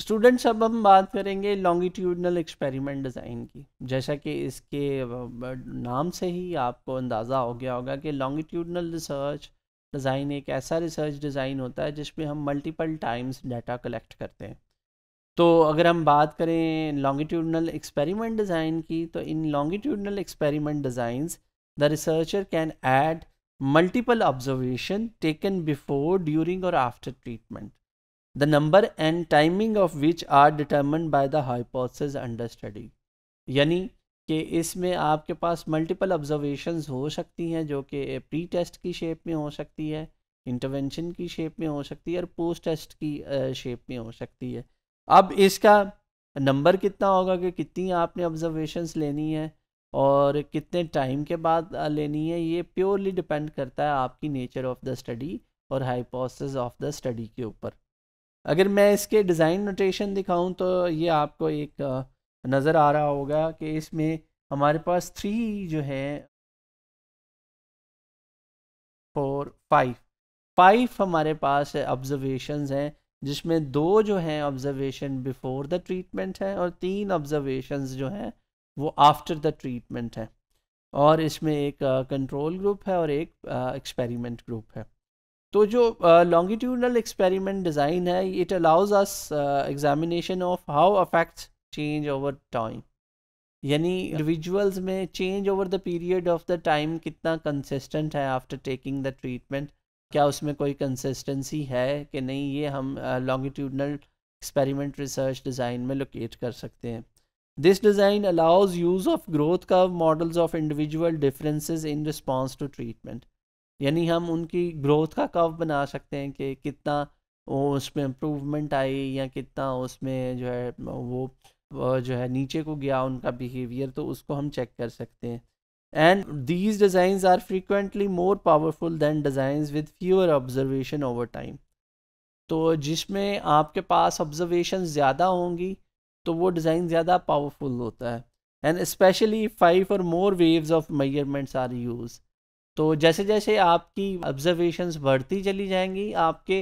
students अब हम बात करेंगे लॉन्गिट्यूडनल एक्सपेरिमेंट डिज़ाइन की जैसा कि इसके नाम से ही आपको अंदाज़ा हो गया होगा कि लॉन्गिट्यूडनल रिसर्च डिज़ाइन एक ऐसा रिसर्च डिज़ाइन होता है जिसमें हम मल्टीपल टाइम्स डाटा कलेक्ट करते हैं तो अगर हम बात करें लॉन्गिट्यूडनल एक्सपेरिमेंट डिज़ाइन की तो in longitudinal experiment designs the researcher can add multiple observation taken before during और after treatment the number and timing of which are determine by the hypothesis under study यानी कि इसमें आपके पास multiple observations हो सकती हैं जो कि प्री टेस्ट की शेप में हो सकती है इंटरवेंशन की शेप में हो सकती है और पोस्ट टेस्ट की शेप में हो सकती है अब इसका नंबर कितना होगा कि कितनी आपने ऑब्जर्वेशंस लेनी है और कितने टाइम के बाद लेनी है ये प्योरली डिपेंड करता है आपकी नेचर ऑफ़ द स्टडी और हाइपोथेसिस ऑफ द स्टडी के ऊपर अगर मैं इसके डिज़ाइन नोटेशन दिखाऊं तो ये आपको एक नज़र आ रहा होगा कि इसमें हमारे पास थ्री जो है फोर फाइव फाइव हमारे पास ऑब्जर्वेशंस हैं जिसमें दो जो हैं ऑब्जर्वेशन बिफोर द ट्रीटमेंट है और तीन ऑब्जर्वेशंस जो हैं वो आफ्टर द ट्रीटमेंट है और इसमें एक कंट्रोल ग्रुप है और एक एक्सपेरिमेंट ग्रुप है तो जो लॉन्गिट्यूडनल एक्सपेरिमेंट डिज़ाइन है it allows us examination of how affects change over time यानी इंडिविजुअल्स में change over the period of the time कितना कंसिस्टेंट है आफ्टर टेकिंग द ट्रीटमेंट क्या उसमें कोई कंसिस्टेंसी है कि नहीं ये हम लॉन्गिट्यूडनल एक्सपेरिमेंट रिसर्च डिज़ाइन में लोकेट कर सकते हैं this design allows use of growth curve models of individual differences in response to treatment यानी हम उनकी ग्रोथ का कव बना सकते हैं कि कितना उसमें इम्प्रूवमेंट आई या कितना उसमें जो है वो जो है नीचे को गया उनका बिहेवियर तो उसको हम चेक कर सकते हैं and these designs are frequently more powerful than designs with fewer observation over time तो जिसमें आपके पास ऑब्जर्वेशन ज़्यादा होंगी तो वो डिज़ाइन ज़्यादा पावरफुल होता है एंड स्पेशली फाइव और more waves of measurements are use तो जैसे जैसे आपकी ऑब्जर्वेशंस बढ़ती चली जाएंगी आपके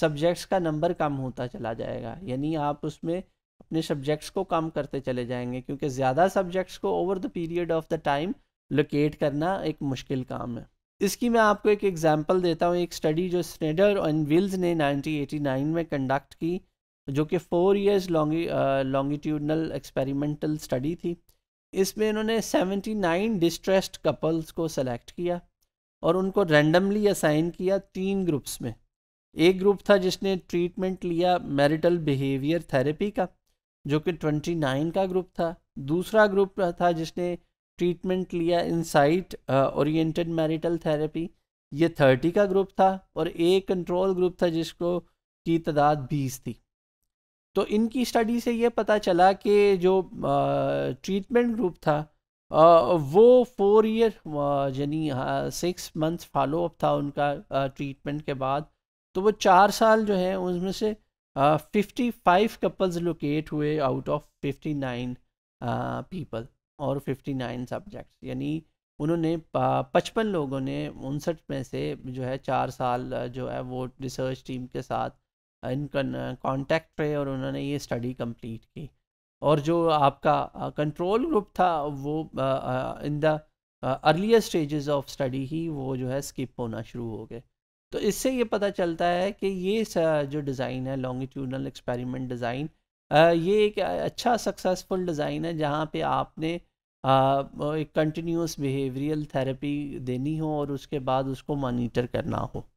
सब्जेक्ट्स का नंबर कम होता चला जाएगा यानी आप उसमें अपने सब्जेक्ट्स को कम करते चले जाएंगे क्योंकि ज़्यादा सब्जेक्ट्स को over the period of the time locate करना एक मुश्किल काम है इसकी मैं आपको एक एग्जांपल देता हूँ एक स्टडी जो स्नेडर एंड विल्स ने 1989 में कंडक्ट की जो कि फोर लॉन्गी लॉन्गिट्यूडनल एक्सपेरिमेंटल स्टडी थी इसमें इन्होंने 79 डिस्ट्रेस्ड कपल्स को सेलेक्ट किया और उनको रैंडमली असाइन किया तीन ग्रुप्स में एक ग्रुप था जिसने ट्रीटमेंट लिया मैरिटल बिहेवियर थेरेपी का जो कि 29 का ग्रुप था दूसरा ग्रुप था जिसने ट्रीटमेंट लिया इनसाइट ओरिएंटेड मैरिटल थेरेपी ये 30 का ग्रुप था और एक कंट्रोल ग्रुप था जिसको की तादाद 20 थी तो इनकी स्टडी से ये पता चला कि जो ट्रीटमेंट ग्रुप था वो फोर ईयर यानी सिक्स मंथ फॉलोअप था उनका ट्रीटमेंट के बाद तो वो चार साल जो है उसमें से फिफ्टी फाइव कपल्स लोकेट हुए out of fifty nine people और फिफ्टी नाइन सब्जेक्ट्स यानी उन्होंने पचपन लोगों ने उनसठ में से जो है चार साल जो है वो रिसर्च टीम के साथ इन कॉन्टैक्ट रहे और उन्होंने ये स्टडी कंप्लीट की और जो आपका कंट्रोल ग्रुप था वो in the earlier stages of study ही वो जो है स्किप होना शुरू हो गए तो इससे ये पता चलता है कि ये जो डिज़ाइन है लॉन्गिट्यूडनल एक्सपेरिमेंट डिज़ाइन ये एक अच्छा सक्सेसफुल डिज़ाइन है जहाँ पे आपने आ, एक कंटिन्यूस बिहेवियरल थेरेपी देनी हो और उसके बाद उसको मॉनिटर करना हो